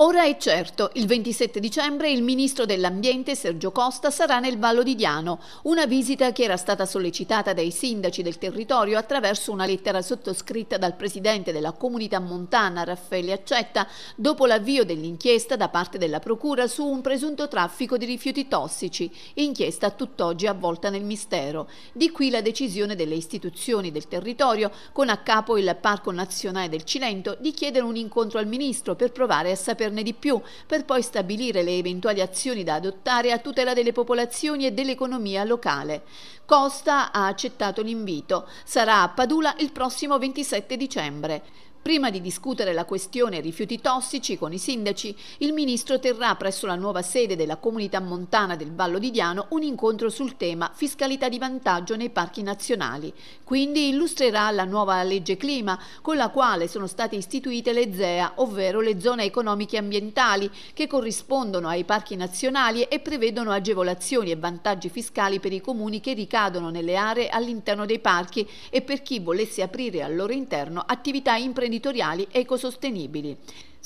Ora è certo, il 27 dicembre il ministro dell'Ambiente Sergio Costa sarà nel Vallo di Diano, una visita che era stata sollecitata dai sindaci del territorio attraverso una lettera sottoscritta dal presidente della comunità montana Raffaele Accetta dopo l'avvio dell'inchiesta da parte della procura su un presunto traffico di rifiuti tossici, inchiesta tutt'oggi avvolta nel mistero. Di qui la decisione delle istituzioni del territorio, con a capo il Parco Nazionale del Cilento, di chiedere un incontro al ministro per provare a sapere saperne di più per poi stabilire le eventuali azioni da adottare a tutela delle popolazioni e dell'economia locale. Costa ha accettato l'invito. Sarà a Padula il prossimo 27 dicembre. Prima di discutere la questione rifiuti tossici con i sindaci, il ministro terrà presso la nuova sede della comunità montana del Vallo di Diano un incontro sul tema fiscalità di vantaggio nei parchi nazionali. Quindi illustrerà la nuova legge clima con la quale sono state istituite le ZEA, ovvero le zone economiche ambientali, che corrispondono ai parchi nazionali e prevedono agevolazioni e vantaggi fiscali per i comuni che ricadono nelle aree all'interno dei parchi e per chi volesse aprire al loro interno attività imprenditoriali imprenditoriali ecosostenibili.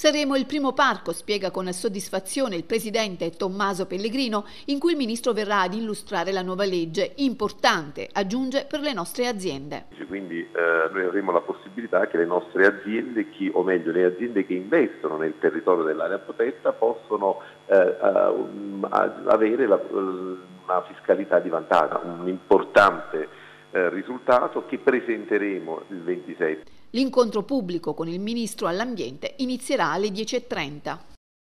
Saremo il primo parco, spiega con soddisfazione il presidente Tommaso Pellegrino, in cui il ministro verrà ad illustrare la nuova legge, importante, aggiunge, per le nostre aziende. Quindi eh, noi avremo la possibilità che le nostre aziende, chi, o meglio le aziende che investono nel territorio dell'area protetta, possono eh, eh avere la, una fiscalità di vantaggio, un importante eh, risultato che presenteremo il 27. L'incontro pubblico con il Ministro all'Ambiente inizierà alle 10.30.